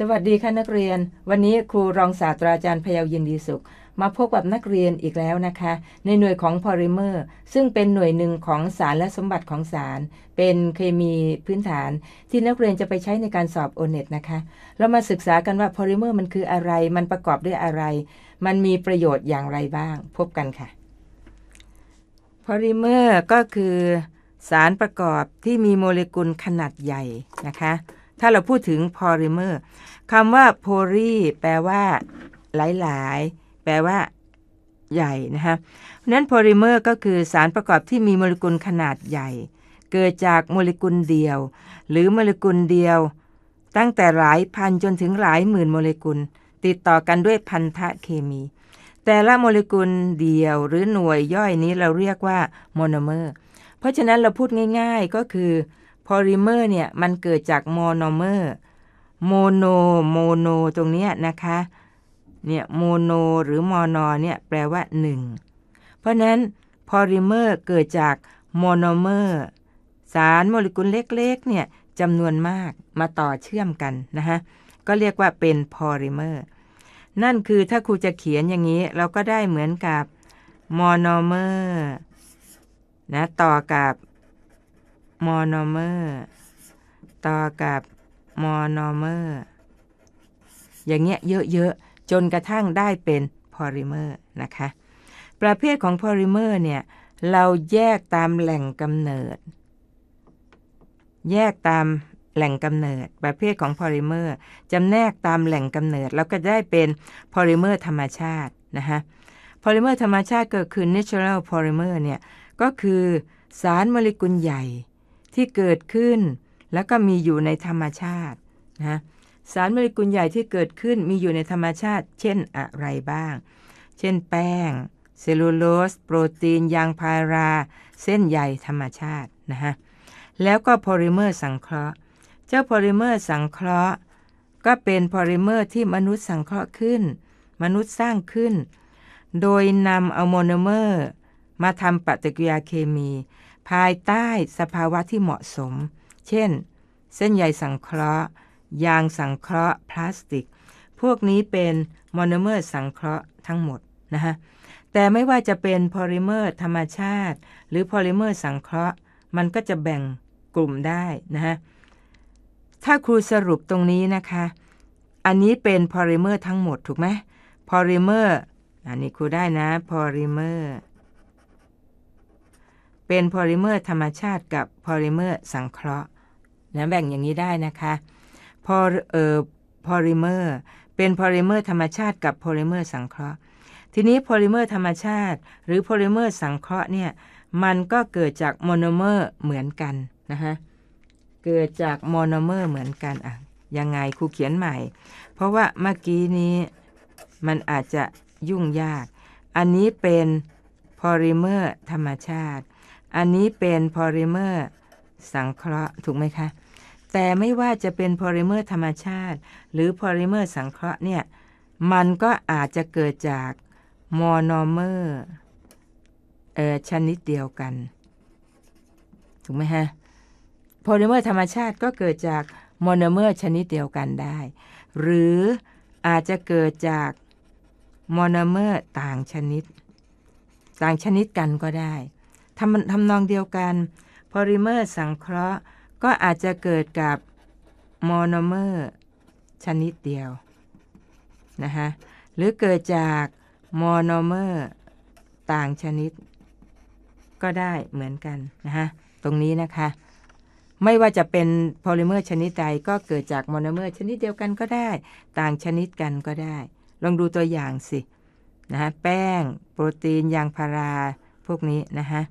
สวัสดีค่ะ นักเรียนวันนี้ครูรองศาสตราจารย์พยาวยินดีสุข มาพบกับนักเรียนอีกแล้วนะคะ ในหน่วยของพอลิเมอร์ซึ่งเป็นหน่วยหนึ่งของสารและสมบัติของสาร เป็นเคมีพื้นฐาน ที่นักเรียนจะไปใช้ในการสอบโอเน็ตนะคะ เรามาศึกษากันว่าพอลิเมอร์มันคืออะไร มันประกอบด้วยอะไร มันมีประโยชน์อย่างไรบ้าง พบกันค่ะพอลิเมอร์ก็คือ สารประกอบที่มีโมเลกุลขนาดใหญ่นะคะถ้าเราพูดถึงพอลิเมอร์คำว่าโพลีแปลว่า หลายๆ แปลว่า ใหญ่นะคะนั้นโพลิเมอร์ก็คือสารประกอบที่มีโมเลกุลขนาดใหญ่ เกิดจากโมเลกุลเดียว หรือโมเลกุลเดียว ตั้งแต่หลายพันจนถึงหลายหมื่นโมเลกุล ติดต่อกันด้วยพันธะเคมี แต่ละโมเลกุลเดียวหรือหน่วยย่อยนี้เราเรียกว่าโมโนเมอร์เพราะฉะนั้นเราพูดง่ายๆ ก็คือพอลิเมอร์เนี่ย มันเกิดจากโมโนเมอร์โมโนโมโนตรงนี้นะคะเนี่ยโมโนหรือมอนอเนี่ย แปลว่า1 เพราะนั้นพอลิเมอร์เกิดจากโมโนเมอร์สารโมเลกุลเล็กๆ เนี่ยจำนวนมากมาต่อเชื่อมกัน นะคะก็เรียกว่าเป็นพอลิเมอร์นั่นคือถ้าครูจะเขียนอย่างนี้เราก็ได้เหมือนกับโมโนเมอร์นะ ต่อกับโมโนเมอร์ต่อกับโมโนเมอร์อย่างเงี้ยเยอะๆจนกระทั่งได้เป็นพอลิเมอร์นะคะประเภทของพอลิเมอร์เนี่ยเราแยกตามแหล่งกำเนิด แยกตามแหล่งกำเนิดประเภทของพอลิเมอร์จำแนกตามแหล่งกำเนิดแล้วก็ได้เป็นพอลิเมอร์ธรรมชาตินะคะพอลิเมอร์ธรรมชาติก็คือ natural polymer เนี่ยก็คือสารโมเลกุลใหญ่ที่เกิดขึ้นแล้วก็มีอยู่ในธรรมชาตินะสารโมเลกุลใหญ่ที่เกิดขึ้นมีอยู่ในธรรมชาติ เช่นอะไรบ้างเช่นแป้งเซลลูโลสโปรตีนยางพารา เส้นใยธรรมชาตินะฮะแล้วก็โพลิเมอร์สังเคราะห์ เจ้าโพลิเมอร์สังเคราะห์ ก็เป็นโพลิเมอร์ที่มนุษย์สังเคราะห์ขึ้น มนุษย์สร้างขึ้น โดยนำอะโมโนเมอร์มาทำปฏิกิริยาเคมีภายใต้สภาวะที่เหมาะสม เช่น เส้นใยสังเคราะห์ ยางสังเคราะห์ พลาสติก พวกนี้เป็นโมโนเมอร์สังเคราะห์ทั้งหมดนะฮะ แต่ไม่ว่าจะเป็นโพลิเมอร์ธรรมชาติ หรือโพลิเมอร์สังเคราะห์ มันก็จะแบ่งกลุ่มได้นะฮะ ถ้าครูสรุปตรงนี้นะคะ อันนี้เป็นโพลิเมอร์ทั้งหมดถูกไหมโพลิเมอร์ อันนี้ครูได้นะโพลิเมอร์เป็นโพลิเมอร์ธรรมชาติ กับโพลิเมอร์สังเคราะห์นะแบ่งอย่างนี้ได้นะคะพอเอ่อพอลิเมอร์เป็นโพลิเมอร์ธรรมชาติ กับโพลิเมอร์สังเคราะห์ ทีนี้โพลิเมอร์ธรรมชาติหรือโพลิเมอร์สังเคราะห์เนี่ยมันก็เกิดจากโมโนเมอร์เหมือนกันนะคะเกิดจากโมโนเมอร์เหมือนกันอ่ะยังไงครูเขียนใหม่ เพราะว่าเมื่อกี้นี้มันอาจจะยุ่งยาก อันนี้เป็นโพลิเมอร์ธรรมชาติอันนี้เป็นพอลิเมอร์สังเคราะห์ถูกไหมคะ แต่ไม่ว่าจะเป็นพอลิเมอร์ธรรมชาติ หรือพอลิเมอร์สังเคราะห์เนี่ยมันก็อาจจะเกิดจากมโนเมอร์เออชนิดเดียวกันถูกไหมฮะโพลิเมอร์ธรรมชาติก็เกิดจากโมโนเมอร์ชนิดเดียวกันได้หรืออาจจะเกิดจากโมโนเมอร์ต่างชนิดต่างชนิดกันก็ได้ทำทำนองเดียวกัน พอลิเมอร์สังเคราะห์ก็อาจจะเกิดกับโมโนเมอร์ชนิดเดียวนะฮะหรือเกิดจากโมโนเมอร์ต่างชนิดก็ได้เหมือนกันนะฮะตรงนี้นะคะ ไม่ว่าจะเป็นโพลิเมอร์ชนิดใดก็เกิดจากโมโนเมอร์ชนิดเดียวกันก็ได้ ต่างชนิดกันก็ได้ ลองดูตัวอย่างสินะฮะแป้งโปรตีนยางพาราพวกนี้นะฮะ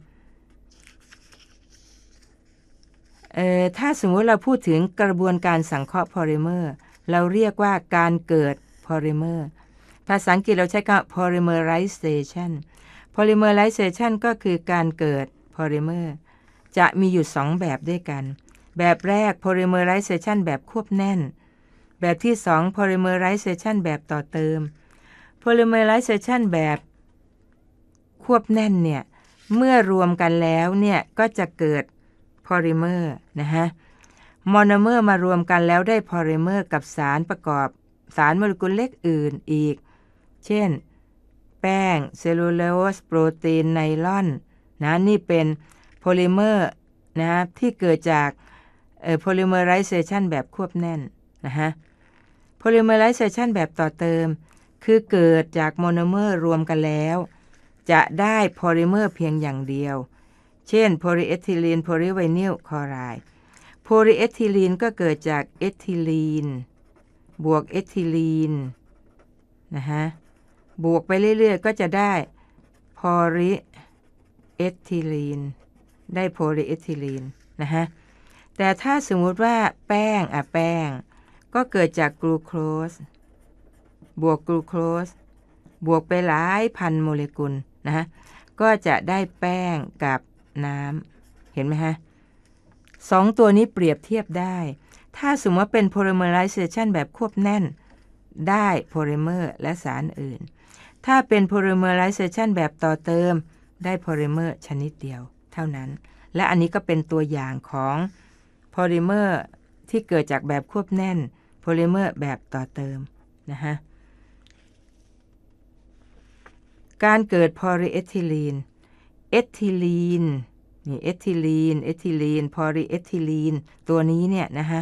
ถ้าสมมุติเราพูดถึงกระบวนการสังเคราะห์พอลิเมอร์เราเรียกว่าการเกิดพอลิเมอร์ภาษาอังกฤษเราใช้คำ polymerization polymerization ก็คือการเกิดพอลิเมอร์จะมีอยู่ 2 แบบด้วยกัน แบบแรก polymerization แบบควบแน่น แบบที่ 2 polymerization แบบต่อเติม polymerization แบบ ควบแน่นเนี่ยเมื่อรวมกันแล้วเนี่ยก็จะเกิดพอลิเมอร์นะฮะ มอนอเมอร์มารวมกันแล้วได้พอลิเมอร์ กับสารประกอบสารโมเลกุลเล็กอื่นอีก เช่น แป้งเซลลูโลสโปรตีนไนลอนนะนี่เป็นโพลิเมอร์นะที่เกิดจากโพลิเมอร์ไรเซชันแบบควบแน่น นะฮะโพลิเมอร์ไรเซชันแบบต่อเติมคือเกิดจากโมโนเมอร์รวมกันแล้วจะได้โพลิเมอร์เพียงอย่างเดียวเช่นโพลีเอทิลีนโพลีไวนิลคลอไรด์โพลีเอทิลีนก็เกิดจากเอทิลีนบวกเอทิลีนนะฮะบวกไปเรื่อยๆ ก็จะได้โพลีเอทิลีน ได้โพลีเอทิลีนนะฮะแต่ถ้าสมมุติว่าแป้งอะแป้งก็เกิดจากกลูโคสบวกกลูโคสบวกไปหลายพันโมเลกุลนะฮะก็จะได้แป้งกับน้ำ เห็นไหมฮะสองตัวนี้เปรียบเทียบได้ ถ้าสมมติว่าเป็นลิเมอร์ไ z เซชันแบบควบแน่นได้โพลิเมอร์และสารอื่น ถ้าเป็นลิเมอร์ไ z เซชันแบบต่อเติม ได้โพลิเมอร์ชนิดเดียวเท่านั้น และอันนี้ก็เป็นตัวอย่างของโพลิเมอร์ที่เกิดจากแบบควบแน่นโพลิเมอร์แบบต่อเติมนะฮะการเกิดพอลิเอทิลีนเอทิลีน นี่เอทิลีน เอทิลีนพอลิเอทิลีน ตัวนี้เนี่ยนะคะ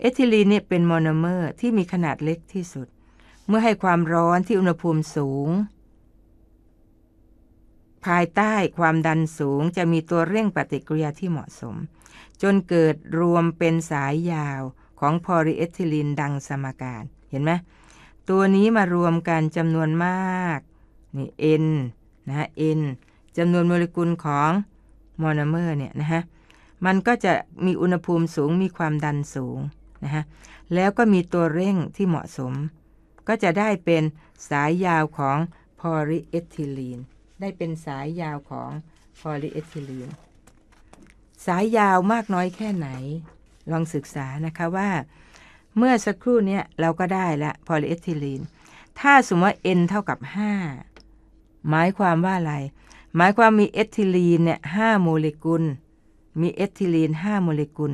เอทิลีนเนี่ยเป็นโมโนเมอร์ที่มีขนาดเล็กที่สุด เมื่อให้ความร้อนที่อุณหภูมิสูง ภายใต้ความดันสูงจะมีตัวเร่งปฏิกิริยาที่เหมาะสม จนเกิดรวมเป็นสายยาวของพอลิเอทิลีนดังสมการ เห็นไหมตัวนี้มารวมกันจำนวนมาก นี่ N นะ N จำนวนโมเลกุลของมอนเมอร์เนี่ยนะฮะ มันก็จะมีอุณหภูมิสูงมีความดันสูงนะฮะ แล้วก็มีตัวเร่งที่เหมาะสม ก็จะได้เป็นสายยาวของพอลิเอทิลีน ได้เป็นสายยาวของพอลิเอทิลีน สายยาวมากน้อยแค่ไหน ลองศึกษานะคะว่า เมื่อสักครู่นี้เราก็ได้ละพอลิเอทิลีน ถ้าสมมติว่า n เท่ากับ5หมายความว่าอะไรหมายความมีเอทิลีนเนี่ยห้าโมเลกุล มีเอทิลีนห้าโมเลกุล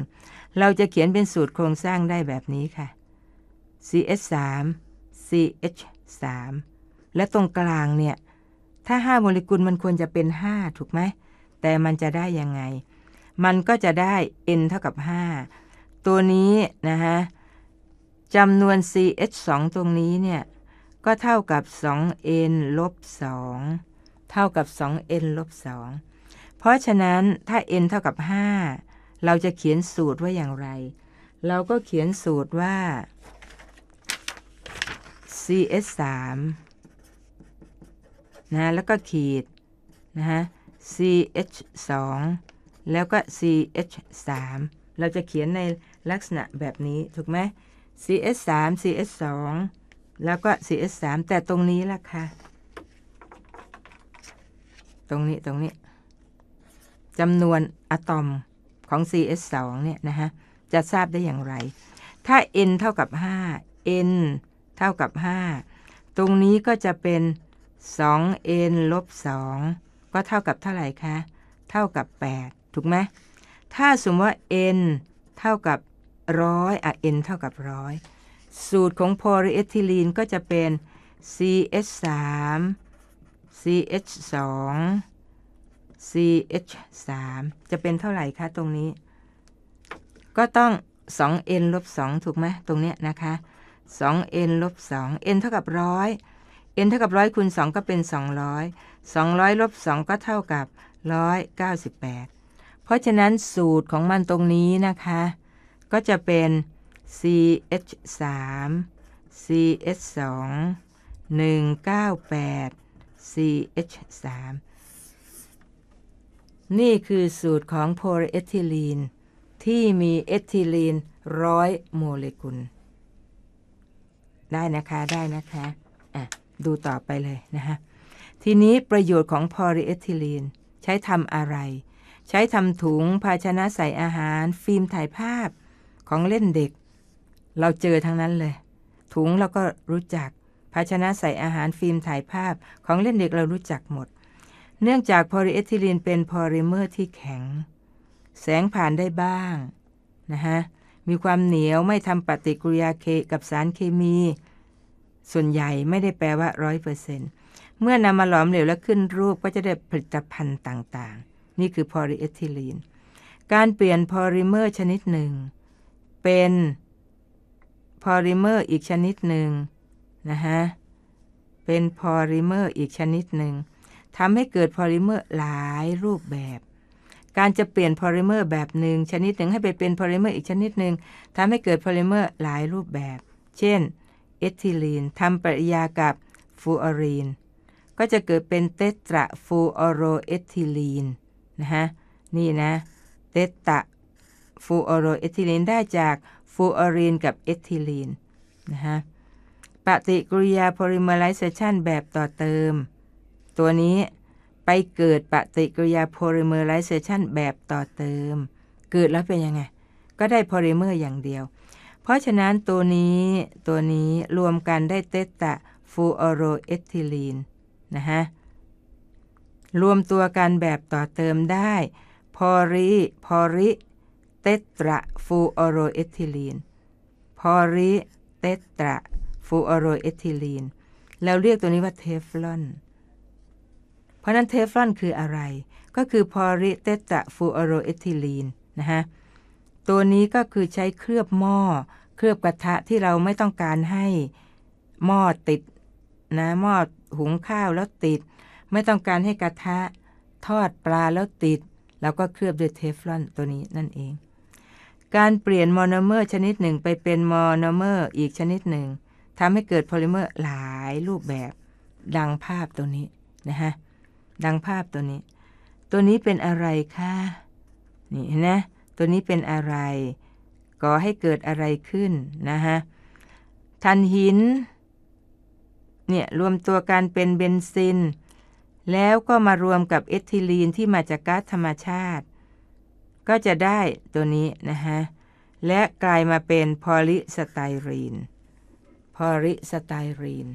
เราจะเขียนเป็นสูตรโครงสร้างได้แบบนี้ค่ะ CH3 CH3 และตรงกลางเนี่ย ถ้า 5 โมเลกุลมันควรจะเป็น 5 ถูกไหม แต่มันจะได้ยังไง มันก็จะได้ n เท่ากับ 5 ตัวนี้นะฮะจำนวน CH2 ตรงนี้เนี่ย ก็เท่ากับ 2n ลบ 2เท่ากับ 2n ลบ 2 เพราะฉะนั้นถ้า n เท่ากับ 5 เราจะเขียนสูตรว่าอย่างไร เราก็เขียนสูตรว่า cs 3นะ แล้วก็ขีดนะฮะ ch 2แล้วก็ ch 3เราจะเขียนในลักษณะแบบนี้ถูกไหม cs 3 cs 2แล้วก็ cs 3แต่ตรงนี้ล่ะค่ะตรงนี้ ตรงนี้จำนวนอะตอมของ CS2 เนี่ย นะฮะ จะทราบได้อย่างไร ถ้า n เท่ากับ 5 n เท่ากับ 5 ตรงนี้ก็จะเป็น 2n ลบ 2 ก็เท่ากับเท่าไหร่คะ เท่ากับ 8 ถูกไหมถ้าสมมติว่า n เท่ากับร้อยอ่ะ n เท่ากับร้อยสูตรของโพลีเอทิลีนก็จะเป็น cs 3 CH 2 CH 3จะเป็นเท่าไหร่คะตรงนี้ ก็ต้อง 2n ลบ2ถูกไหม ตรงเนี้ยนะคะ 2n ลบ2 n เท่ากับร้อย n เท่ากับร้อยคูณ2 ก็เป็น 200 200ลบ2ก็เท่ากับ 198 เพราะฉะนั้นสูตรของมันตรงนี้นะคะ ก็จะเป็น ch 3 ch 2 198 CH3 นี่คือสูตรของโพลีเอทิลีน ที่มีเอทิลีนร้อยโมเลกุล ได้นะคะได้นะคะอ่ะดูต่อไปเลยนะคะทีนี้ประโยชน์ของโพลีเอทิลีนใช้ทำอะไร ใช้ทำถุงภาชนะใส่อาหารฟิล์มถ่ายภาพของเล่นเด็ก เราเจอทั้งนั้นเลย ถุงเราก็รู้จักภาชนะใส่อาหารฟิล์มถ่ายภาพของเล่นเด็กเรารู้จักหมด เนื่องจากโพลีเอทิลีนเป็นโพลิเมอร์ที่แข็ง แสงผ่านได้บ้างนะฮะ มีความเหนียวไม่ทำปฏิกิริยาเคกับสารเคมี ส่วนใหญ่ไม่ได้แปลว่าร้อยเปอร์เซ็นต์เมื่อนำมาหลอมเหลวและขึ้นรูปก็จะได้ผลิตภัณฑ์ต่างๆ นี่คือโพลีเอทิลีน การเปลี่ยนโพลิเมอร์ชนิดหนึ่ง เป็นโพลิเมอร์อีกชนิดหนึ่งนะฮะ เป็นพอลิเมอร์อีกชนิดหนึ่งทำให้เกิดพอลิเมอร์หลายรูปแบบ การจะเปลี่ยนพอลิเมอร์แบบหนึ่งชนิดหนึ่งให้ไปเป็นพอลิเมอร์อีกชนิดหนึ่งทำให้เกิดพอลิเมอร์หลายรูปแบบ เช่น เอทิลีนทำปฏิกิริยากับฟูออรีน ก็จะเกิดเป็นเตตราฟูออโรเอทิลีนนะฮะ นี่นะ เตตราฟูออโรเอทิลีนได้จากฟูออรีนกับเอทิลีนนะฮะปฏิกิริยาโพลิเมอไรเซชันแบบต่อเติม ตัวนี้ไปเกิดปฏิกิริยาโพลิเมอไรเซชันแบบต่อเติม เกิดแล้วเป็นยังไงก็ได้โพลิเมอร์อย่างเดียว เพราะฉะนั้นตัวนี้ตัวนี้รวมกันได้เตตะฟูออโรเอทิลีนนะฮะ รวมตัวกัน แบบต่อเติมได้พอริพอริเตตระฟูออโรเอทิลีนพอริเตตระฟูออโรเอทิลีน แล้วเรียกตัวนี้ว่าเทฟลอน เพราะนั้นเทฟลอนคืออะไร ก็คือพอริเตตะฟูออโรเอทิลีนนะฮะ ตัวนี้ก็คือใช้เคลือบหม้อเคลือบกระทะที่เราไม่ต้องการให้ หม้อติดนะหม้อหุงข้าวแล้วติด ไม่ต้องการให้กระทะ ทอดปลาแล้วติดเราก็เคลือบด้วยเทฟลอนตัวนี้นั่นเอง การเปลี่ยนโมโนเมอร์ชนิดหนึ่งไปเป็นโมโนเมอร์อีกชนิดหนึ่งทำให้เกิดโพลิเมอร์หลายรูปแบบดังภาพตัวนี้นะฮะดังภาพตัวนี้ ตัวนี้เป็นอะไรคะนี่นะ ตัวนี้เป็นอะไรก่อให้เกิดอะไรขึ้นนะฮะทันหินเนี่ยรวมตัวกันเป็นเบนซิน แล้วก็มารวมกับเอทิลีนที่มาจากก๊าซธรรมชาติ ก็จะได้ตัวนี้นะฮะและกลายมาเป็นพอลิสไตรีนพอริสไตรีน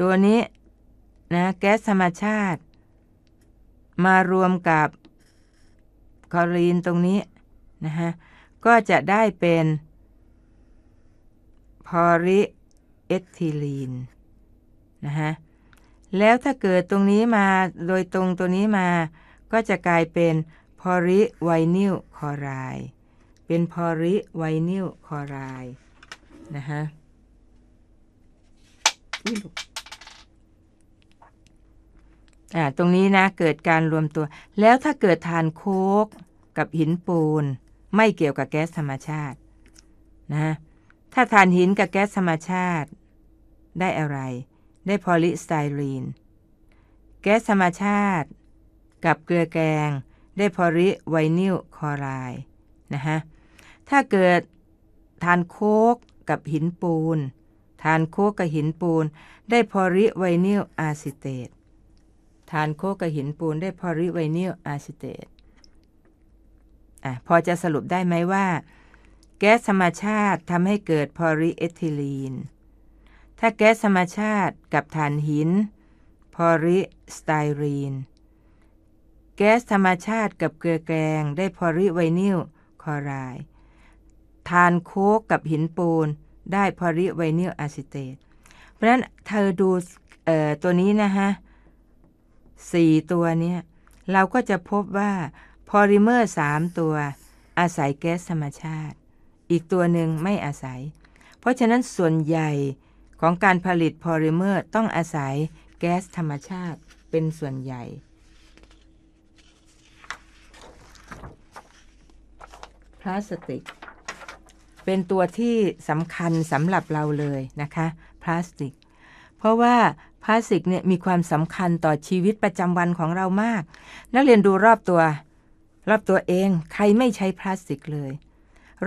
ตัวนี้นะแก๊สธรรมชาติ มารวมกับคอรีนตรงนี้นะฮะก็จะได้เป็นพอริเอทิลีนนะฮะแล้วถ้าเกิดตรงนี้มาโดยตรงตัวนี้มาก็จะกลายเป็นพอริไวนิลคอไรเป็นพอริไวนิลคอไรนะคะอ่าตรงนี้นะเกิดการรวมตัวแล้วถ้าเกิดทานโคกกับหินปูน ไม่เกี่ยวกับแก๊สธรรมชาตินะ ถ้าทานหินกับแก๊สธรรมชาติได้อะไรได้พอลิสไตรีน แก๊สธรรมชาติ กับเกลือแกง ได้พอลิไวนิลคลอไรด์นะฮะ ถ้าเกิดทานโคกกับหินปูน ทานโคกกับหินปูนได้พอริไวนิลอาซิเตต ทานโคกกับหินปูนได้พอริไวนิลอาซิเตตอ่ะพอจะสรุปได้ไหมว่า แก๊สธรรมชาติทำให้เกิดพอริเอทิลีน ถ้าแก๊สธรรมชาติกับฐานหิน พอริสไตรีน แก๊สธรรมชาติกับเกลือแกงได้พอริไวนิลคอไรด์ทานโค้กกับหินปูนได้พอริไวเนิลอะซิเตตเพราะนั้นเธอดูตัวนี้นะฮะสี่ตัวเนี้ยเราก็จะพบว่าพอลิเมอร์สามตัว อาศัยแก๊สธรรมชาติ อีกตัวหนึ่งไม่อาศัย เพราะฉะนั้นส่วนใหญ่ของการผลิตพอลิเมอร์ต้องอาศัยแก๊สธรรมชาติเป็นส่วนใหญ่ พลาสติกเป็นตัวที่สำคัญสำหรับเราเลยนะคะพลาสติก เพราะว่าพลาสติกเนี่ยมีความสำคัญต่อชีวิตประจำวันของเรามาก นักเรียนดูรอบตัว รอบตัวเอง ใครไม่ใช้พลาสติกเลย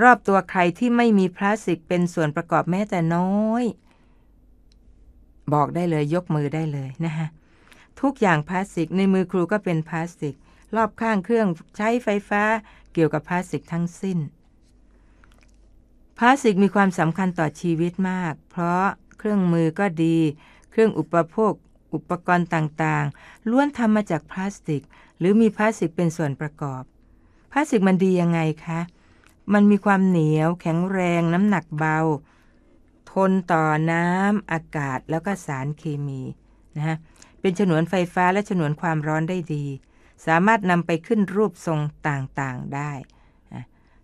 รอบตัวใครที่ไม่มีพลาสติกเป็นส่วนประกอบแม้แต่น้อย บอกได้เลยยกมือได้เลยนะคะทุกอย่างพลาสติกในมือครูก็เป็นพลาสติก รอบข้างเครื่องใช้ไฟฟ้าเกี่ยวกับพลาสติกทั้งสิ้นพลาสติกมีความสำคัญต่อชีวิตมาก เพราะเครื่องมือก็ดีเครื่องอุปโภค อุปกรณ์ต่างๆ ล้วนทำมาจากพลาสติก หรือมีพลาสติกเป็นส่วนประกอบพลาสติกมันดียังไงคะมันมีความเหนียว แข็งแรง น้ำหนักเบา ทนต่อน้ำอากาศแล้วก็สารเคมีนะฮะเป็นฉนวนไฟฟ้าและฉนวนความร้อนได้ดี สามารถนำไปขึ้นรูปทรงต่างๆได้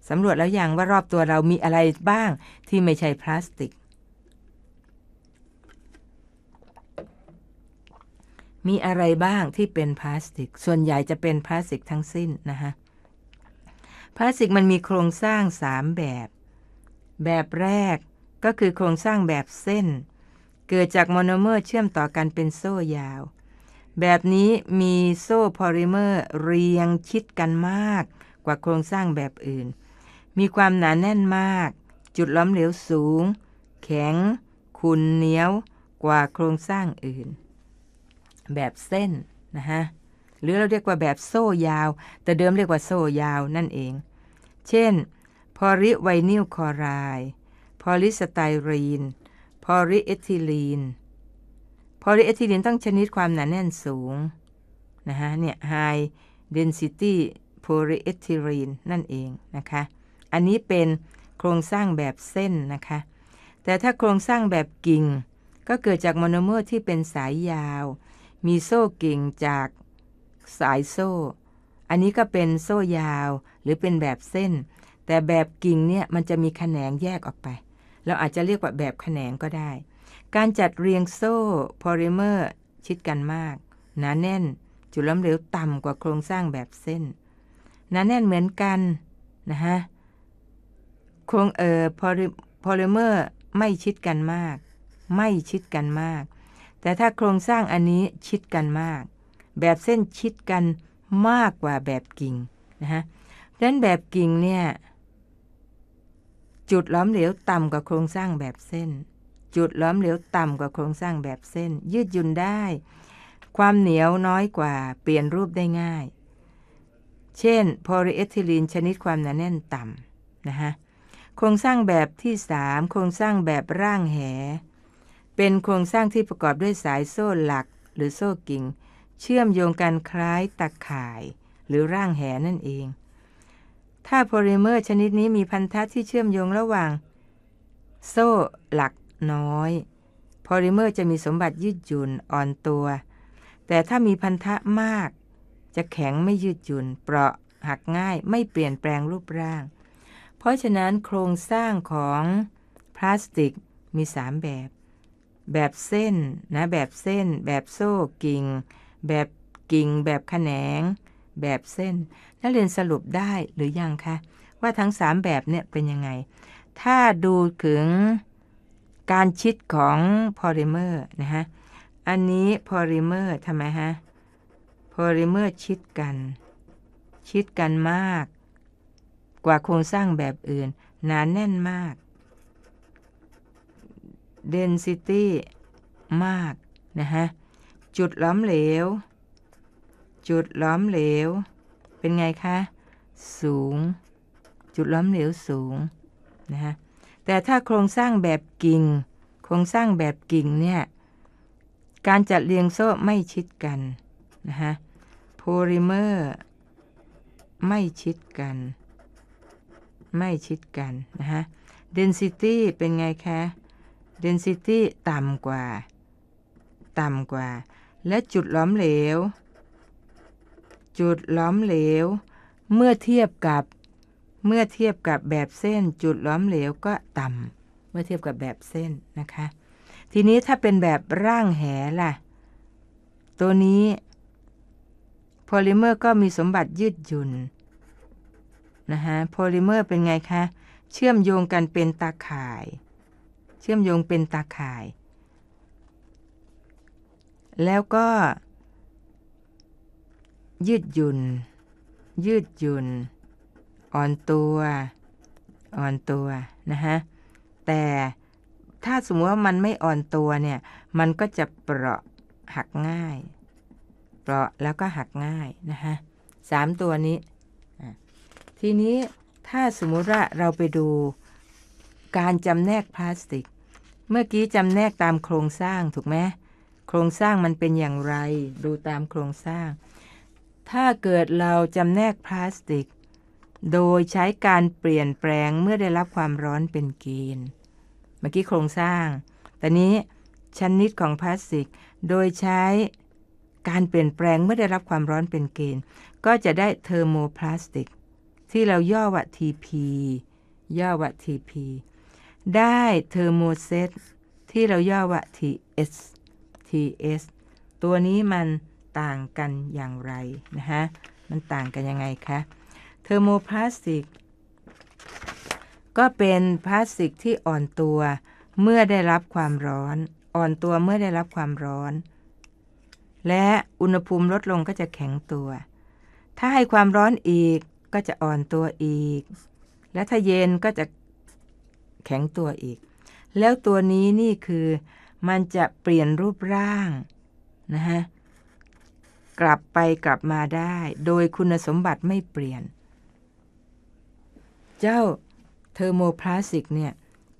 สำรวจแล้วยังว่ารอบตัวเรามีอะไรบ้างที่ไม่ใช่พลาสติก มีอะไรบ้างที่เป็นพลาสติก ส่วนใหญ่จะเป็นพลาสติกทั้งสิ้นนะคะพลาสติกมันมีโครงสร้าง 3 แบบ แบบแรกก็คือโครงสร้างแบบเส้น เกิดจากโมโนเมอร์เชื่อมต่อกันเป็นโซ่ยาว แบบนี้มีโซ่พอลิเมอร์เรียงชิดกันมากกว่าโครงสร้างแบบอื่นมีความหนาแน่นมาก จุดล้อมเหลวสูง แข็งคุนเหนียว กว่าโครงสร้างอื่น แบบเส้นนะฮะ หรือเราเรียกว่าแบบโซ่ยาว แต่เดิมเรียกว่าโซ่ยาวนั่นเอง เช่น พอริไวนิลคอรายพอลิสไตรีน พอริเอทิลีน พอริเอทิลีนต้องชนิดความหนาแน่นสูงนะฮะ เนี่ย high density polyethylene นั่นเองนะคะอันนี้เป็นโครงสร้างแบบเส้นนะคะ แต่ถ้าโครงสร้างแบบกิ่ง ก็เกิดจากโมโนเมอร์ที่เป็นสายยาว มีโซ่กิ่งจากสายโซ่ อันนี้ก็เป็นโซ่ยาวหรือเป็นแบบเส้น แต่แบบกิ่งเนี่ยมันจะมีแขนงแยกออกไป เราอาจจะเรียกว่าแบบแขนงก็ได้ การจัดเรียงโซ่พอลิเมอร์ชิดกันมากหนาแน่น จุดล้มเหลวต่ำกว่าโครงสร้างแบบเส้นหนาแน่นเหมือนกันนะฮะโครงเอ่อพอลิเมอร์ไม่ชิดกันมาก ไม่ชิดกันมาก แต่ถ้าโครงสร้างอันนี้ชิดกันมาก แบบเส้นชิดกันมากกว่าแบบกิ่งนะฮะดังนั้นแบบกิ่งเนี่ยจุดล้อมเหลวต่ำกว่าโครงสร้างแบบเส้น จุดล้อมเหลวต่ำกว่าโครงสร้างแบบเส้น ยืดหยุ่นได้ ความเหนียวน้อยกว่าเปลี่ยนรูปได้ง่าย เช่นโพลีเอทิลีนชนิดความหนาแน่นต่ำนะฮะโครงสร้างแบบที่สามโครงสร้างแบบร่างแห เป็นโครงสร้างที่ประกอบด้วยสายโซ่หลักหรือโซ่กิ่งเชื่อมโยงกันคล้ายตะข่าย หรือร่างแหนั่นเอง ถ้าโพลิเมอร์ชนิดนี้มีพันธะที่เชื่อมโยงระหว่าง โซ่หลักน้อยโพลิเมอร์จะมีสมบัติยืดหยุ่นอ่อนตัว แต่ถ้ามีพันธะมาก จะแข็งไม่ยืดหยุ่นเปราะหักง่ายไม่เปลี่ยนแปลงรูปร่างพราะฉะนั้นโครงสร้างของพลาสติก มี 3 แบบ แบบเส้นนะแบบเส้น แบบโซ่กิ่ง แบบกิ่ง แบบแขนง แบบเส้น นักเรียนสรุปได้หรือยังคะว่าทั้ง 3 แบบเนี่ยเป็นยังไง ถ้าดูถึงการชิดของพอลิเมอร์นะฮะอันนี้พอลิเมอร์ทำไมฮะพอลิเมอร์ชิดกัน ชิดกันมากกว่าโครงสร้างแบบอื่นหนานแน่นมาก density มากนะฮะจุดล้อมเหลว จุดล้อมเหลวเป็นไงคะ สูง จุดล้อมเหลวสูงนะฮะแต่ถ้าโครงสร้างแบบกิ่งโครงสร้างแบบกิ่งเนี่ยการจัดเรียงโซ่ไม่ชิดกันนะฮะโพลิเมอร์ไม่ชิดกันไม่ชิดกันนะฮะ density เป็นไงคะ density ต่ำกว่า ต่ำกว่า และจุดล้อมเหลว จุดล้อมเหลว เมื่อเทียบกับ เมื่อเทียบกับแบบเส้น จุดล้อมเหลวก็ต่ำเมื่อเทียบกับแบบเส้น นะคะ ทีนี้ถ้าเป็นแบบร่างแหล่ะ ตัวนี้โพลิเมอร์ก็มีสมบัติยืดหยุ่นนะคะโพลิเมอร์เป็นไงคะเชื่อมโยงกันเป็นตาข่าย เชื่อมโยงเป็นตาข่าย แล้วก็ ยืดหยุ่นยืดหยุ่นอ่อนตัวอ่อนตัวนะคะแต่ถ้าสมมติว่ามันไม่อ่อนตัวเนี่ยมันก็จะเปราะหักง่ายเปราะแล้วก็หักง่ายนะคะสามตัวนี้ทีนี้ ถ้าสมมุติว่าเราไปดู การจำแนกพลาสติก เมื่อกี้จำแนกตามโครงสร้างถูกไหม โครงสร้างมันเป็นอย่างไร ดูตามโครงสร้าง ถ้าเกิดเราจำแนกพลาสติก โดยใช้การเปลี่ยนแปลงเมื่อได้รับความร้อนเป็นเกณฑ์เมื่อกี้โครงสร้าง แต่นี้ชนิดของพลาสติก โดยใช้การเปลี่ยนแปลงเมื่อได้รับความร้อนเป็นเกณฑ์ก็จะได้เทอร์โมพลาสติกที่เราย่อวัตีพีย่อวัตีพี ได้เทอร์โมเซตที่เราย่อวสทีเอสตัวนี้มันต่างกันอย่างไรนะฮะมันต่างกันยังไงคะเทอร์โมพลาสติกก็เป็นพลาสติกที่อ่อนตัว เมื่อได้รับความร้อน อ่อนตัวเมื่อได้รับความร้อน และอุณหภูมิลดลงก็จะแข็งตัว ถ้าให้ความร้อนอีกก็จะอ่อนตัวอีก และถ้าเย็นก็จะแข็งตัวอีก แล้วตัวนี้นี่คือมันจะเปลี่ยนรูปร่างนะฮะกลับไปกลับมาได้ โดยคุณสมบัติไม่เปลี่ยน เจ้าเทอร์โมพลาสติกเนี่ย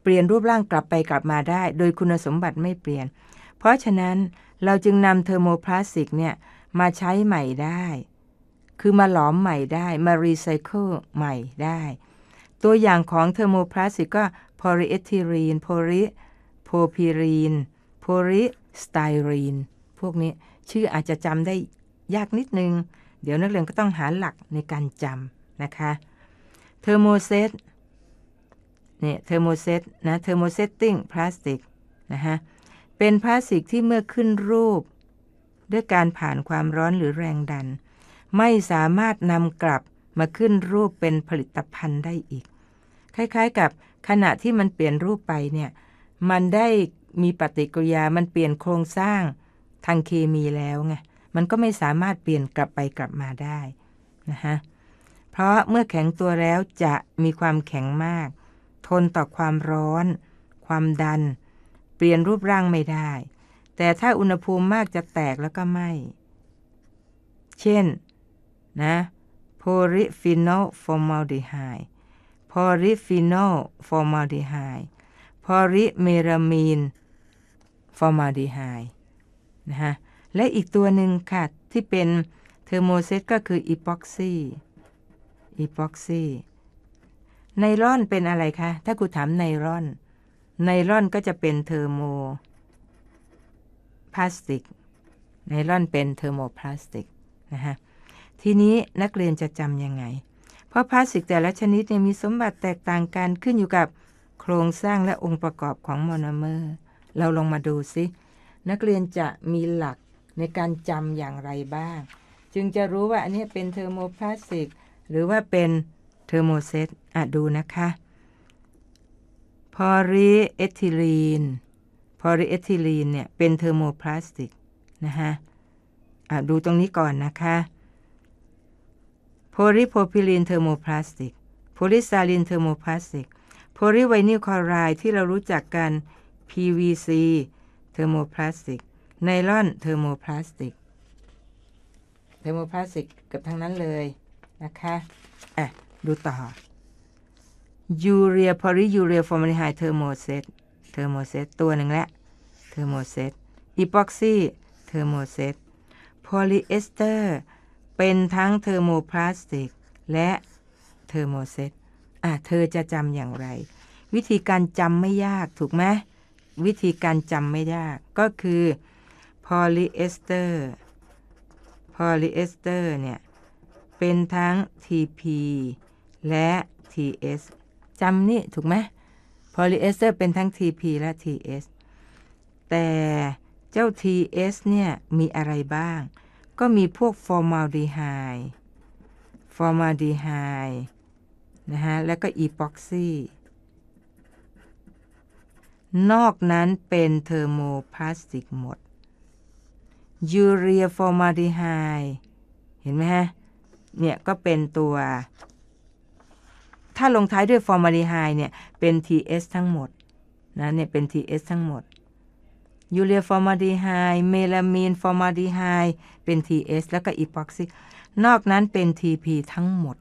เปลี่ยนรูปร่างกลับไปกลับมาได้ โดยคุณสมบัติไม่เปลี่ยน เพราะฉะนั้นเราจึงนำเทอร์โมพลาสติกเนี่ยมาใช้ใหม่ได้คือมาหลอมใหม่ได้ มารีไซเคิลใหม่ได้ ตัวอย่างของเทอร์โมพลาสติกก็โพลีเอทิลีนโพลิโพพิรีนโพลิสไตรีน พวกนี้ชื่ออาจจะจำได้ยากนิดนึง เดี๋ยวนักเรียนก็ต้องหาหลักในการจำนะคะ เทอร์โมเซตเนี่ยเทอร์โมเซตนะ เทอร์โมเซตติ้งพลาสติกนะฮะเป็นพลาสติกที่เมื่อขึ้นรูป ด้วยการผ่านความร้อนหรือแรงดันไม่สามารถนำกลับมาขึ้นรูปเป็นผลิตภัณฑ์ได้อีก คล้ายๆกับขณะที่มันเปลี่ยนรูปไปเนี่ย มันได้มีปฏิกิริยามันเปลี่ยนโครงสร้างทางเคมีแล้วไงมันก็ไม่สามารถเปลี่ยนกลับไปกลับมาได้นะฮะเพราะเมื่อแข็งตัวแล้วจะมีความแข็งมาก ทนต่อความร้อน ความดัน เปลี่ยนรูปร่างไม่ได้ แต่ถ้าอุณหภูมิมากจะแตกแล้วก็ไม่เช่นนะโพลิฟีนอลฟอร์มาลดีไฮด์โพลิฟีนอลฟอร์มาลดีไฮด์โพลิเมรามีนฟอร์มาลดีไฮด์นะฮะและอีกตัวหนึ่งค่ะ ที่เป็นเทอร์โมเซตก็คืออีพ็อกซีอีพ็อกซีไนลอนเป็นอะไรคะ ถ้าคุูถามไนลอน ไนลอนก็จะเป็นเทอร์โมพลาสติก ไนลอนเป็นเทอร์โมพลาสติกนะฮะทีนี้นักเรียนจะจำยังไง เพราะพลาสติกแต่ละชนิดมีสมบัติแตกต่างกันขึ้นอยู่กับโครงสร้างและองค์ประกอบของโมโนเมอร์ เราลองมาดูสิ นักเรียนจะมีหลักในการจำอย่างไรบ้าง จึงจะรู้ว่าอันนี้เป็นเทอร์โมพลาสติก หรือว่าเป็น เทอร์โมเซตอ่ะ ดูนะคะ พอริเอทิลีน พอริเอทิลีนเนี่ยเป็นเทอร์โมพลาสติกนะคะอ่ะดูตรงนี้ก่อนนะคะโพลิโพพิลีนเทอร์โมพลาสติก โพลิซาลินเทอร์โมพลาสติกโพลิไวนิลคลอไรด์ที่เรารู้จักกัน PVC เทอร์โมพลาสติก ไนลอนเทอร์โมพลาสติก เทอร์โมพลาสติกเกือบทั้งนั้นเลยนะคะอ่ะดูต่อยูเรียพอิยูเรียฟอร์มาลีไฮด์เทอร์โมเซตเทอร์โมเซตตัวหนึ่งละ เทอร์โมเซตอีพ็อกซี่เทอร์โมเซตโพลีเอสเตอร์เป็นทั้งเทอร์โมพลาสติกและเทอร์โมเซตอ่ะเธอจะจำอย่างไร วิธีการจำไม่ยากถูกไหมวิธีการจำไม่ยากก็คือพอลีเอสเตอร์พอลีเอสเตอร์เนี่ยเป็นทั้ง TP และ TS จำนี่ ถูกไหมพอลีเอสเตอร์เป็นทั้ง TP และ TS แต่เจ้า TS เนี่ยมีอะไรบ้างก็มีพวกฟอร์มาลดีไฮฟอร์มาลดีไฮนะฮะ แล้วก็อีพ็อกซี่ นอกนั้นเป็นเทอร์โมพลาสติกหมด ยูเรียฟอร์มาลดีไฮเห็นไหมฮะ เนี่ย ก็เป็นตัว ถ้าลงท้ายด้วยฟอร์มาลดีไฮเนี่ย เป็น TS ทั้งหมดนะ เนี่ยเป็น TS ทั้งหมดยูเรียฟอร์มาดีไฮเมลามีนฟอร์มาดีไฮเป็น TS แล้วก็อีพ็อกซินอกนั้นเป็น TP ทั้งหมด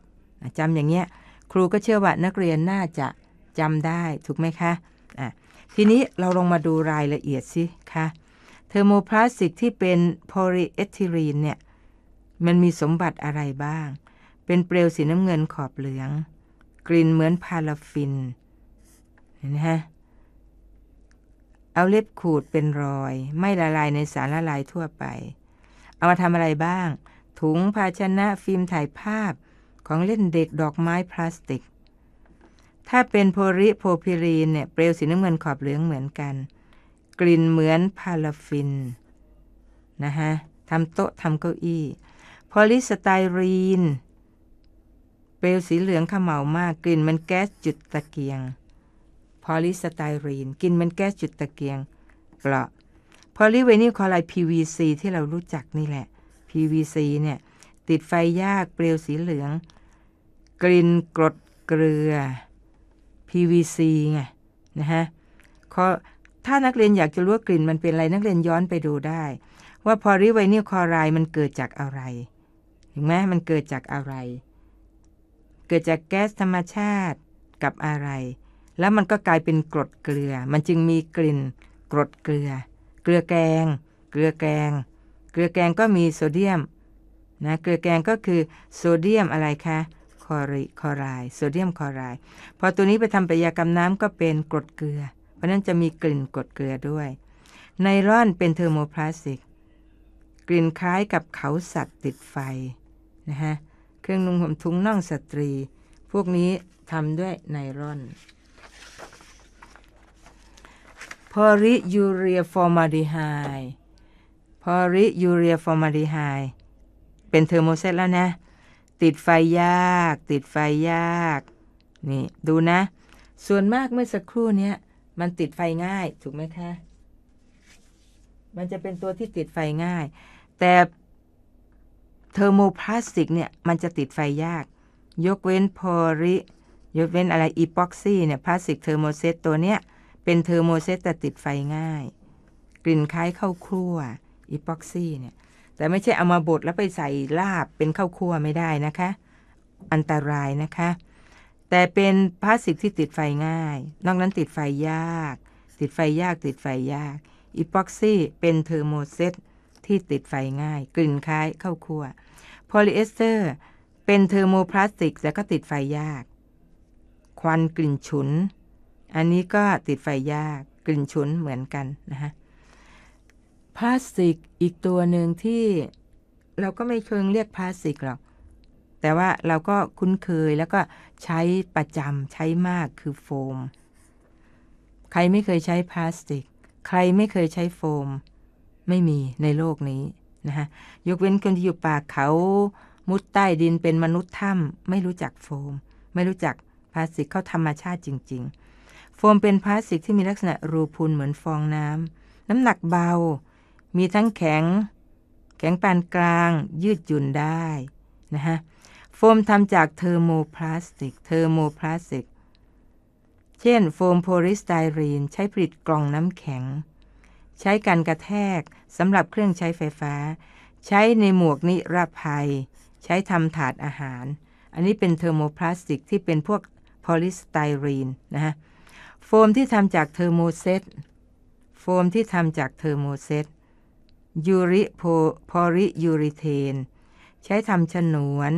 จำอย่างเงี้ย ครูก็เชื่อว่านักเรียนน่าจะจำได้ ถูกไหมคะะทีนี้เราลงมาดูรายละเอียดสิคะเทอร์โมพลาสติกที่เป็นโพลีเอทิลีนเนี่ย มันมีสมบัติอะไรบ้าง เป็นเปลวสีน้ำเงินขอบเหลืองกลิ่นเหมือนพาราฟินเห็นไหมฮะเอาเล็บขูดเป็นรอย ไม่ละลายในสารละลายทั่วไป เอามาทำอะไรบ้าง ถุงภาชนะฟิล์มถ่ายภาพของเล่นเด็กดอกไม้พลาสติก ถ้าเป็นโพลิโพพิรีนเนี่ยเปลวสีน้ำเงินขอบเหลืองเหมือนกัน กลิ่นเหมือนพาราฟินนะฮะทำโต๊ะ ทำเก้าอี้โพลิสไตรีน เปลวสีเหลืองขมเหลามากกลิ่นมันแก๊สจุดตะเกียงพอลิสไตรีนกินมันแก้จุดตะเกียงเกราะพอลิเวนิลคอไล PVC ที่เรารู้จักนี่แหละ PVC เนี่ย ติดไฟยากเปลวสีเหลือง กลิ่นกรดเกลือ PVC ไงนะฮะถ้านักเรียนอยากจะรู้กลิ่นมันเป็นอะไรนักเรียนย้อนไปดูได้ ว่าพอลิเวนิลคอไรมันเกิดจากอะไรถึงหมมันเกิดจากอะไร เกิดจากแก๊สธรรมชาติกับอะไรแล้วมันก็กลายเป็นกรดเกลือ มันจึงมีกลิ่น กรดเกลือ เกลือแกง เกลือแกง เกลือแกงก็มีโซเดียมนะ เกลือแกงก็คือโซเดียมอะไรคะคอริคอไรโซเดียมคอไรพอตัวนี้ไปทำปยากับน้ำก็เป็นกรดเกลือ เพราะนั้นจะมีกลิ่นกรดเกลือด้วยไนลอนเป็นเทอร์โมพลาสติก กลิ่นคล้ายกับเขาสัตว์ติดไฟนะฮะ เครื่องนุ่งห่มทุงน่องสตรี พวกนี้ทำด้วยไนลอนพอริยูเรียฟอร์มาดีไฮพอริยูเรียฟอร์มาดีไฮเป็นเทอร์โมเซตแล้วนะ ติดไฟยาก ติดไฟยาก นี่ดูนะ ส่วนมากเมื่อสักครู่เนี้ย มันติดไฟง่าย ถูกไหมคะมันจะเป็นตัวที่ติดไฟง่าย แต่เทอร์โมพลาสติกเนี่ย มันจะติดไฟยาก ยกเว้นพอริยกเว้นอะไรอีพ็อกซี่เนี่ยพลาสติกเทอร์โมเซตตัวเนี้ยเป็นเทอร์โมเซตแต่ติดไฟง่าย กลิ่นคล้ายข้าวคั่วอีพ็อกซี่เนี่ย แต่ไม่ใช่เอามาบดแล้วไปใส่ลาบเป็นข้าวคั่วไม่ได้นะคะ อันตรายนะคะ แต่เป็นพลาสติกที่ติดไฟง่าย นอกนั้นติดไฟยาก ติดไฟยากติดไฟยาก อีพ็อกซี่เป็นเทอร์โมเซตที่ติดไฟง่าย กลิ่นคล้ายข้าวคั่วโพลีเอสเตอร์เป็นเทอร์โมพลาสติกแต่ก็ติดไฟยาก ควันกลิ่นฉุนอันนี้ก็ติดไฟยากกลิ่นฉุนเหมือนกันนะฮะ พลาสติกอีกตัวหนึ่งที่เราก็ไม่เชิงเรียกพลาสติกหรอก แต่ว่าเราก็คุ้นเคยแล้วก็ใช้ประจำใช้มากคือโฟม ใครไม่เคยใช้พลาสติก ใครไม่เคยใช้โฟม ไม่มีในโลกนี้นะฮะ ยกเว้นคนที่อยู่ป่าเขามุดใต้ดินเป็นมนุษย์ถ้ำไม่รู้จักโฟม ไม่รู้จักพลาสติกเขาธรรมชาติจริง ๆโฟมเป็นพลาสติกที่มีลักษณะรูพุนเหมือนฟองน้ำน้ำหนักเบา มีทั้งแข็ง แข็งปานกลาง ยืดหยุ่นได้นะฮะ โฟมทำจากเทอร์โมพลาสติก เทอร์โมพลาสติก เช่นโฟมโพลิสไตรีนใช้ผลิตกล่องน้ำแข็ง ใช้การกระแทกสำหรับเครื่องใช้ไฟฟ้า ใช้ในหมวกนิรภัย ใช้ทำถาดอาหาร อันนี้เป็นเทอร์โมพลาสติกที่เป็นพวกโพลิสไตรีนนะฮะมที่ทำจากเทอร์โมเซตโฟมที่ทำจากเทอร์โมเซต ยูริโพอริยูริเทน ใช้ทำฉนวน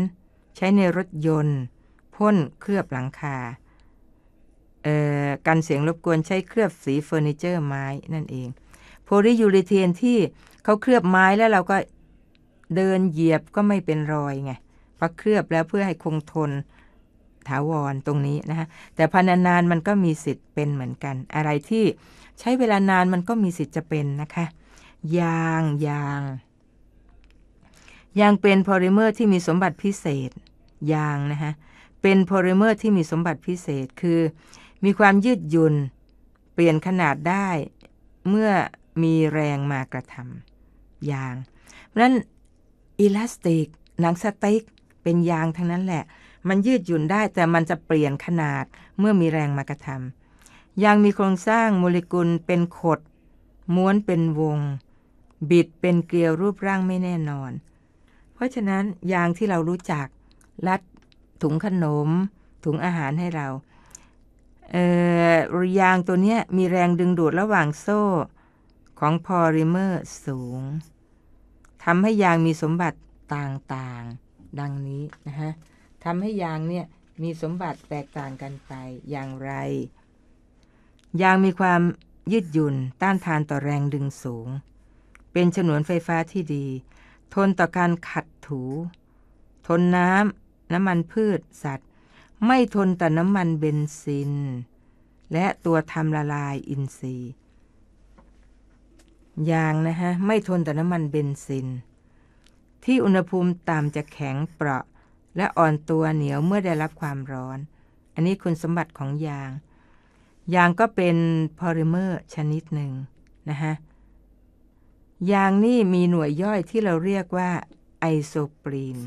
ใช้ในรถยนต์ พ่นเคลือบหลังคา เออ่กันเสียงรบกวน ใช้เคลือบสีเฟอร์นิเจอร์ไม้นั่นเอง โพลิยูริเทนที่เขาเคลือบไม้แล้วเราก็เดินเหยียบก็ไม่เป็นรอยไงพอเคลือบแล้วเพื่อให้คงทนถาวรตรงนี้นะคะแต่พันานมันก็มีสิทธิ์เป็นเหมือนกัน อะไรที่ใช้เวลานานมันก็มีสิทธิ์จะเป็นนะคะยางยางยางเป็นโพลิเมอร์ที่มีสมบัติพิเศษยางนะคะเป็นโพลิเมอร์ที่มีสมบัติพิเศษคือมีความยืดหยุ่นเปลี่ยนขนาดได้เมื่อมีแรงมากระทำยาง เพราะนั้นอิลาสติกหนังสติกเป็นยางทั้งนั้นแหละมันยืดหยุ่นได้แต่มันจะเปลี่ยนขนาดเมื่อมีแรงมากระทำยังมีโครงสร้างโมเลกุลเป็นขด ม้วนเป็นวง บิดเป็นเกลียวรูปร่างไม่แน่นอน เพราะฉะนั้นยางที่เรารู้จักรัดถุงขนม ถุงอาหารให้เราเอ่อยางตัวนี้มีแรงดึงดูดระหว่างโซ่ของพอลิเมอร์สูงทำให้ยางมีสมบัติต่างๆดังนี้นะฮะทำให้ยางเนี่ยมีสมบัติแตกต่างกันไปอย่างไร ยางมีความยืดหยุ่น ต้านทานต่อแรงดึงสูง เป็นฉนวนไฟฟ้าที่ดี ทนต่อการขัดถู ทนน้ำน้ำมันพืชสัตว์ ไม่ทนต่อน้ำมันเบนซิน และตัวทำละลายอินทรีย์ยางนะฮะไม่ทนต่อน้ำมันเบนซิน ที่อุณหภูมิต่ำจะแข็งเปราะและอ่อนตัวเหนียวเมื่อได้รับความร้อน อันนี้คุณสมบัติของยาง ยางก็เป็นพอลิเมอร์ชนิดหนึ่งนะฮะ ยางนี่มีหน่วยย่อยที่เราเรียกว่าไอโซปรีน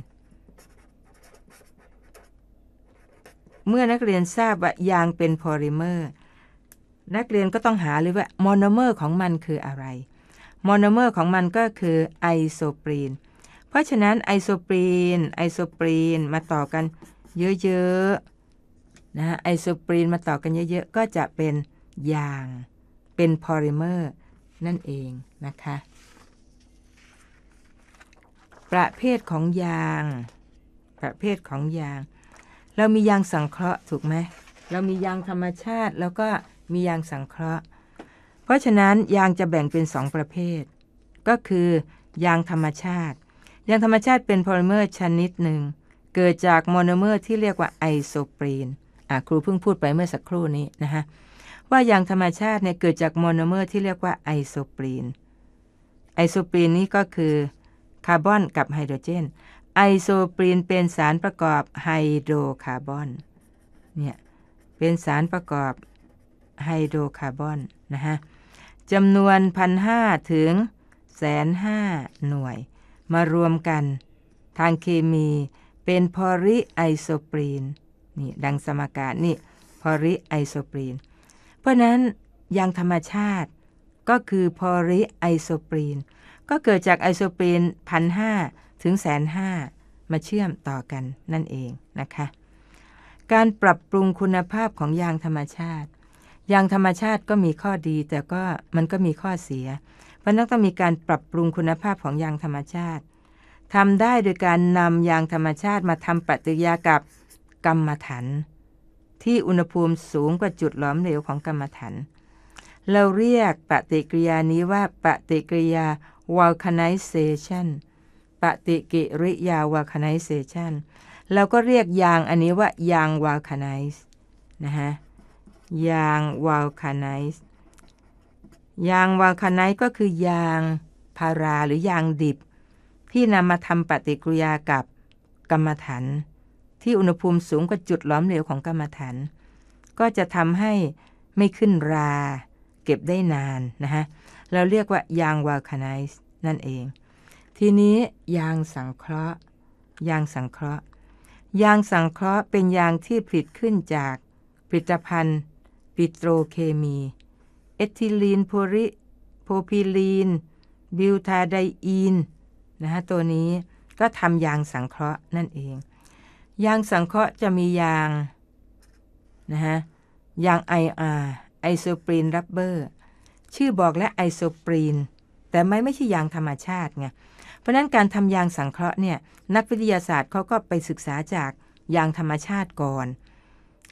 เมื่อนักเรียนทราบว่ายางเป็นพอลิเมอร์ นักเรียนก็ต้องหาเลยว่ามอนอเมอร์ของมันคืออะไรมอนอเมอร์ของมันก็คือไอโซปรีนเพราะฉะนั้นไอโซปรีนไอโซปรีนมาต่อกันเยอะๆนะไอโซปรีนมาต่อกันเยอะ ๆก็จะเป็นยางเป็นพอลิเมอร์นั่นเองนะคะ ประเภทของยาง ประเภทของยาง เรามียางสังเคราะห์ถูกไหมเรามียางธรรมชาติแล้วก็มียางสังเคราะห์ เพราะฉะนั้นยางจะแบ่งเป็นสองประเภท ก็คือยางธรรมชาติยังธรรมชาติเป็นโพลิเมอร์ชนิดหนึ่งเกิดจากโมโนเมอร์ที่เรียกว่าไอโซปรีนครูเพิ่งพูดไปเมื่อสักครู่นี้นะคะว่าอย่างธรรมชาติเนี่ยเกิดจากโมโนเมอร์ที่เรียกว่าไอโซปรีนไอโซปรีนนี้ก็คือคาร์บอนกับไฮโดรเจน ไอโซปรีนเป็นสารประกอบไฮโดรคาร์บอน เนี่ยเป็นสารประกอบไฮโดรคาร์บอนนะฮะจำนวนพันห้าถึงแสนห้าหน่วยมารวมกัน ทางเคมีเป็นพอริไอโซปรีนนี่ดังสมการนี่พอริไอโซปรีนเพราะนั้นยางธรรมชาติก็คือพอริไอโซปรีนก็เกิดจากไอโซปรีนพันห้าถึงแสนห้ามาเชื่อมต่อกันนั่นเองนะคะ การปรับปรุงคุณภาพของยางธรรมชาติยางธรรมชาติก็มีข้อดีแต่ก็มันก็มีข้อเสียมันต้องต้องมีการปรับปรุงคุณภาพของยางธรรมชาติทำได้โดยการนำยางธรรมชาติมาทำปฏิกิริยากับกรรมฐานที่อุณหภูมิสูงกว่าจุดหลอมเหลวของกรรมฐานเราเรียกปฏิกิริยานี้ว่าปฏิกิริยา vulcanization ปฏิกิริยา vulcanization เราก็เรียกยางอันนี้ว่ายาง vulcanize นะฮะยาง vulcanize ยางวาคาายก็คือยางพาราหรือยางดิบ ที่นำมาทำปฏิกิริยากับกรรมฐานที่อุณหภูมิสูงกว่าจุดล้อมเหลวของกรรมฐานก็จะทำให้ไม่ขึ้นราเก็บได้นานนะฮะเราเรียกว่ายางวาคานายนั่นเอง ทีนี้ยางสังเคราะห์ ยางสังเคราะห์ ยางสังเคราะห์เป็นยางที่ผลิตขึ้นจากผลิตภัณฑ์ปิโตรเคมีเอทิลีนโพริโพพิลีนบิวทาไดอีนนะฮะตัวนี้ก็ทำยางสังเคราะห์นั่นเอง ยางสังเคราะห์จะมียางนะฮะยางไออาร์ไอโซปรีนรับเบอร์ชื่อบอกและไอโซปรีน แต่ไม่ไม่ใช่ยางธรรมชาติไงเพราะนั้นการทำยางสังเคราะห์เนี่ยนักวิทยาศาสตร์เขาก็ไปศึกษาจากยางธรรมชาติก่อน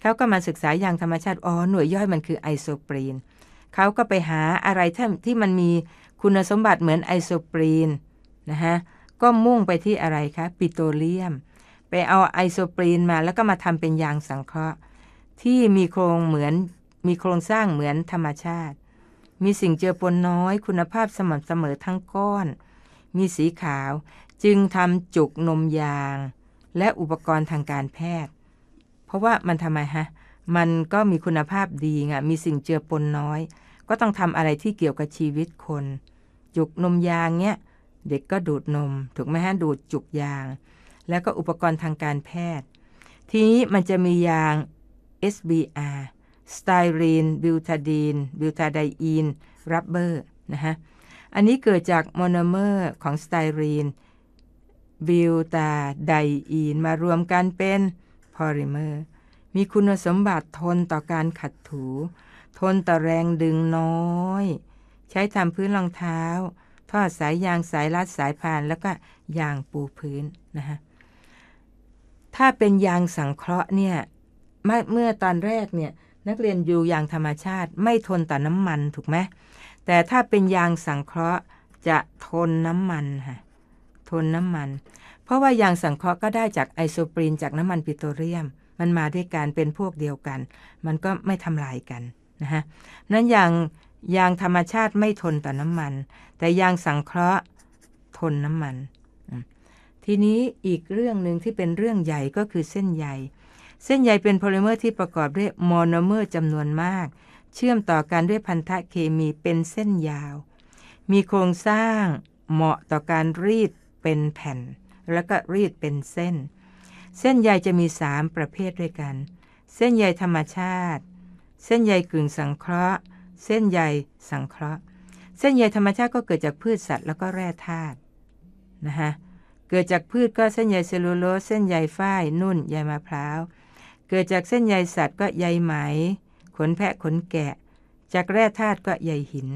เขาก็มาศึกษายางธรรมชาติอ๋อหน่วยย่อยมันคือไอโซปรีนเขาก็ไปหาอะไรที่มันมีคุณสมบัติเหมือนไอโซปรีนนะฮะ ก็มุ่งไปที่อะไรคะปิโตรเลียม ไปเอาไอโซปรีนมาแล้วก็มาทำเป็นยางสังเคราะห์ที่มีโครงเหมือนมีโครงสร้างเหมือนธรรมชาติ มีสิ่งเจือปนน้อย คุณภาพสม่ำเสมอทั้งก้อน มีสีขาวจึงทำจุกนมยาง และอุปกรณ์ทางการแพทย์ เพราะว่ามันทำไมฮะมันก็มีคุณภาพดีไงมีสิ่งเจือปนน้อยก็ต้องทำอะไรที่เกี่ยวกับชีวิตคน จุกนมยางเนี้ย เด็กก็ดูดนม ถูกไหมฮะดูดจุกยาง แล้วก็อุปกรณ์ทางการแพทย์ ทีนี้มันจะมียาง SBR สไตรีนบิวทาดีนบิวทาไดอีนรับเบอร์นะฮะอันนี้เกิดจากโมโนเมอร์ของสไตรีนบิวตาไดอีนมารวมกันเป็นพอลิเมอร์มีคุณสมบัติทนต่อการขัดถูทนต่อแรงดึงน้อย ใช้ทำพื้นรองเท้าทอดสายยางสายลัดสายพานแล้วก็ยางปูพื้นนะคะถ้าเป็นยางสังเคราะห์เนี่ยเมื่อตอนแรกเนี่ยนักเรียนอยู่ยางธรรมชาติ ไม่ทนต่อน้ำมันถูกไหมแต่ถ้าเป็นยางสังเคราะห์จะทนน้ำมันค่ะทนน้ำมัน เพราะว่ายางสังเคราะห์ก็ได้จากไอโซปรีนจากน้ำมันปิโตรเลียมมันมาด้วยกันเป็นพวกเดียวกัน มันก็ไม่ทำลายกันนะฮะ นั้นยาง ยางธรรมชาติไม่ทนต่อน้ำมัน แต่ยางสังเคราะห์ทนน้ำมัน ทีนี้อีกเรื่องหนึ่งที่เป็นเรื่องใหญ่ก็คือเส้นใยเส้นใยเป็นโพลิเมอร์ที่ประกอบด้วยโมโนเมอร์จำนวนมาก เชื่อมต่อกันด้วยพันธะเคมีเป็นเส้นยาว มีโครงสร้างเหมาะต่อการรีดเป็นแผ่น แล้วก็รีดเป็นเส้น เส้นใยจะมี 3 ประเภทด้วยกัน เส้นใยธรรมชาติเส้นใยกึ่งสังเคราะห์ เส้นใย สังเคราะห์ เส้นใยธรรมชาติก็เกิดจากพืชสัตว์แล้วก็แร่ธาตุนะคะเกิดจากพืชก็เส้นใยเซลลูโลส เส้นใยฝ้าย นุ่น ใยมะพร้าว เกิดจากเส้นใยสัตว์ก็ใยไหมขนแพะ ขนแกะ จากแร่ธาตุก็ใยหิน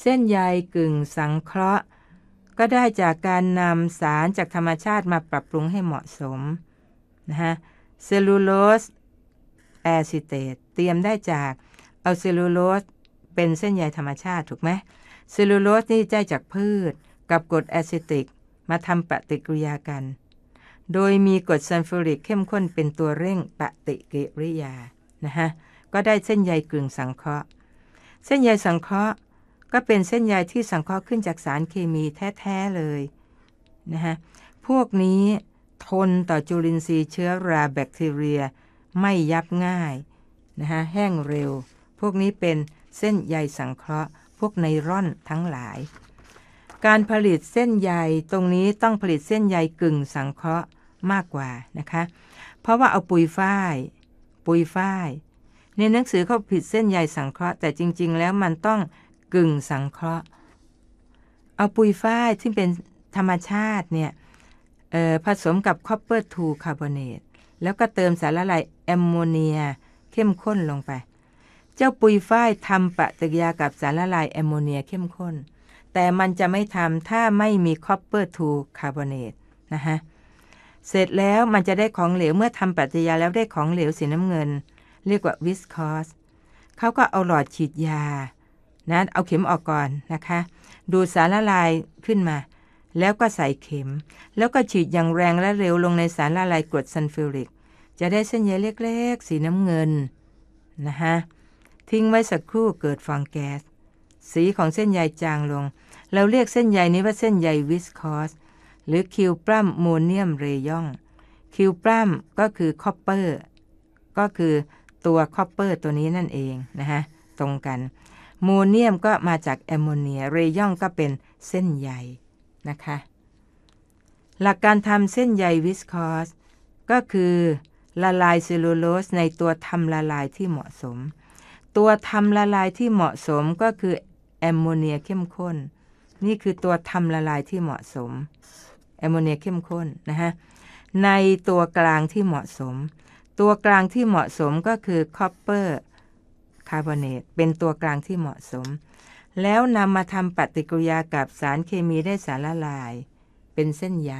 เส้นใยกึ่งสังเคราะห์ ก็ได้จากการนำสารจากธรรมชาติมาปรับปรุงให้เหมาะสมนะฮะเซลลูโลส แอซิเตตเตรียมได้จากเอาเซลลูโลสเป็นเส้นใยธรรมชาติ ถูกไหมเซลลูโลสนี่ได้จากพืชกับกรดแอซิติกมาทำปฏิกิริยากัน โดยมีกรดซัลฟูริกเข้มข้นเป็นตัวเร่งปฏิกิริยานะฮะก็ได้เส้นใยกึ่งสังเคราะห์เส้นใยสังเคราะห์ก็เป็นเส้นใยที่สังเคราะห์ขึ้นจากสารเคมีแท้ ๆ เลยนะฮะพวกนี้ทนต่อจุลินทรีย์เชื้อราแบคทีเรียไม่ยับง่ายนะฮะแห้งเร็วพวกนี้เป็นเส้นใยสังเคราะห์ พวกไนร่อนทั้งหลาย การผลิตเส้นใยตรงนี้ต้องผลิตเส้นใยกึ่งสังเคราะห์มากกว่านะคะเพราะว่าเอาปุ๋ยฝ้ายปุ๋ยฝ้ายในหนังสือเขาผิดเส้นใยสังเคราะห์ แต่จริง ๆ แล้วมันต้องกึ่งสังเคราะห์ เอาปุ๋ยฝ้ายที่เป็นธรรมชาติเนี่ยผสมกับคอปเปอร์ทูคาร์บอเนตแล้วก็เติมสารละลายแอมโมเนียเข้มข้นลงไป เจ้าปุยฝ้ายทำปฏิกิริยากับสารละลายแอมโมเนียเข้มข้น แต่มันจะไม่ทำถ้าไม่มีคอปเปอร์ทูคาร์บอเนตนะคะเสร็จแล้วมันจะได้ของเหลวเมื่อทำปฏิกิริยาแล้วได้ของเหลวสีน้ำเงิน เรียกว่าวิสคอสเขาก็เอาหลอดฉีดยานะเอาเข็มออกก่อนนะคะ ดูสารละลายขึ้นมา แล้วก็ใส่เข็ม แล้วก็ฉีดอย่างแรงและเร็วลงในสารละลายกรดซัลฟิวริกจะได้เส้นใยเล็กๆ สีน้ำเงิน นะคะทิ้งไว้สักครู่เกิดฟองแก๊สสีของเส้นใยจางลงเราเรียกเส้นใยนี้ว่าเส้นใยวิสคอสหรือคิวปรัมโมเนียมเรยองคิวปรัมก็คือคอปเปอร์ก็คือตัวคอปเปอร์ตัวนี้นั่นเองนะคะตรงกันโมเนียมก็มาจากแอมโมเนียเรยองก็เป็นเส้นใยนะคะหลักการทำเส้นใยวิสคอสก็คือละลายเซลลูโลสในตัวทำละลายที่เหมาะสม ตัวทำละลายที่เหมาะสมก็คือแอมโมเนียเข้มข้น นี่คือตัวทำละลายที่เหมาะสม แอมโมเนียเข้มข้นนะฮะ ในตัวกลางที่เหมาะสม ตัวกลางที่เหมาะสมก็คือคอปเปอร์คาร์บอเนต เป็นตัวกลางที่เหมาะสม แล้วนำมาทำปฏิกิริยากับสารเคมีได้สารละลาย เป็นเส้นใย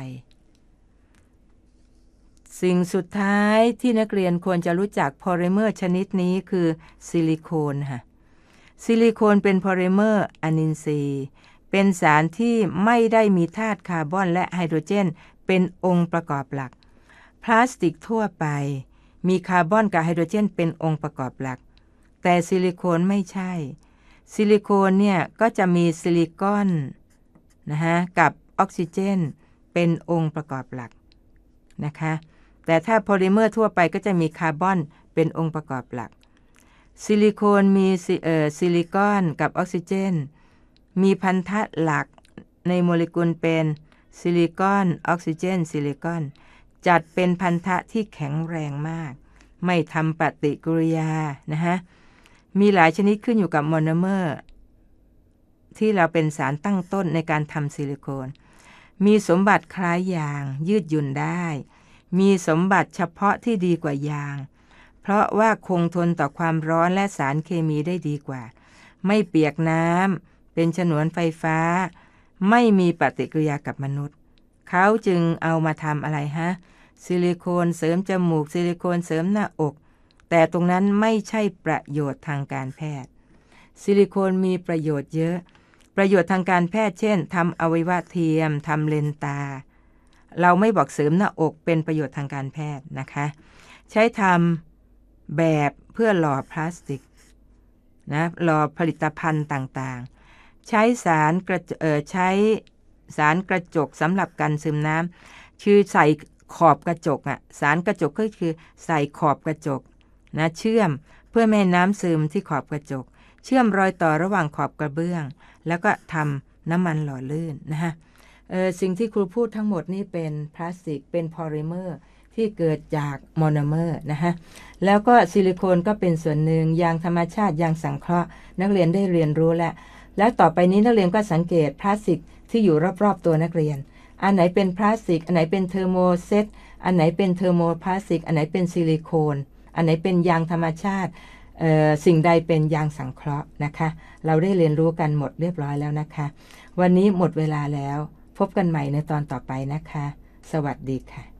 สิ่งสุดท้ายที่นักเรียนควรจะรู้จักพอลิเมอร์ชนิดนี้คือซิลิโคนค่ะ ซิลิโคนเป็นพอลิเมอร์อนินทรีย์เป็นสารที่ไม่ได้มีธาตุคาร์บอนและไฮโดรเจน เป็นองค์ประกอบหลัก พลาสติกทั่วไป มีคาร์บอนกับไฮโดรเจน เป็นองค์ประกอบหลัก แต่ซิลิโคนไม่ใช่ ซิลิโคนเนี่ยก็จะมีซิลิคอนนะฮะกับออกซิเจน เป็นองค์ประกอบหลักนะคะแต่ถ้าโพลิเมอร์ทั่วไปก็จะมีคาร์บอนเป็นองค์ประกอบหลัก ซิลิโคนมีซิลิคอนกับออกซิเจน มีพันธะหลักในโมเลกุลเป็น ซิลิคอนออกซิเจนซิลิคอน จัดเป็นพันธะที่แข็งแรงมาก ไม่ทำปฏิกิริยานะฮะ มีหลายชนิดขึ้นอยู่กับโมโนเมอร์ที่เราเป็นสารตั้งต้นในการทำซิลิโคน มีสมบัติคล้ายยางยืดหยุ่นได้มีสมบัติเฉพาะที่ดีกว่ายาง เพราะว่าคงทนต่อความร้อนและสารเคมีได้ดีกว่า ไม่เปียกน้ำ เป็นฉนวนไฟฟ้า ไม่มีปฏิกิริยากับมนุษย์ เขาจึงเอามาทำอะไรฮะ ซิลิโคนเสริมจมูก ซิลิโคนเสริมหน้าอก แต่ตรงนั้นไม่ใช่ประโยชน์ทางการแพทย์ ซิลิโคนมีประโยชน์เยอะ ประโยชน์ทางการแพทย์เช่นทำอวัยวะเทียมทำเลนตาเราไม่บอกเสริมหน้าอกเป็นประโยชน์ทางการแพทย์นะคะ ใช้ทำแบบเพื่อหล่อพลาสติกนะหล่อผลิตภัณฑ์ต่างๆ ใช้สารกระเออใช้สารกระจกสำหรับการซึมน้ำชื่อใส่ขอบกระจกอะสารกระจกก็คือใส่ขอบกระจกนะเชื่อมเพื่อไม่ให้น้ำซึมที่ขอบกระจก เชื่อมรอยต่อระหว่างขอบกระเบื้อง แล้วก็ทำน้ำมันหล่อลื่นนะฮะสิ่งที่ครูพูดทั้งหมดนี่เป็นพลาสติกเป็นพอลิเมอร์ที่เกิดจากโมโนเมอร์นะฮะแล้วก็ซิลิโคนก็เป็นส่วนหนึ่งยางธรรมชาติยางสังเคราะห์นักเรียนได้เรียนรู้แล้ว แล้วต่อไปนี้นักเรียนก็สังเกตพลาสติกที่อยู่รอบๆตัวนักเรียน อันไหนเป็นพลาสติก อันไหนเป็นเทอร์โมเซต อันไหนเป็นเทอร์โมพลาสติก อันไหนเป็นซิลิโคน อันไหนเป็นยางธรรมชาติสิ่งใดเป็นยางสังเคราะห์นะคะ เราได้เรียนรู้กันหมดเรียบร้อยแล้วนะคะ วันนี้หมดเวลาแล้วพบกันใหม่ในตอนต่อไปนะคะ สวัสดีค่ะ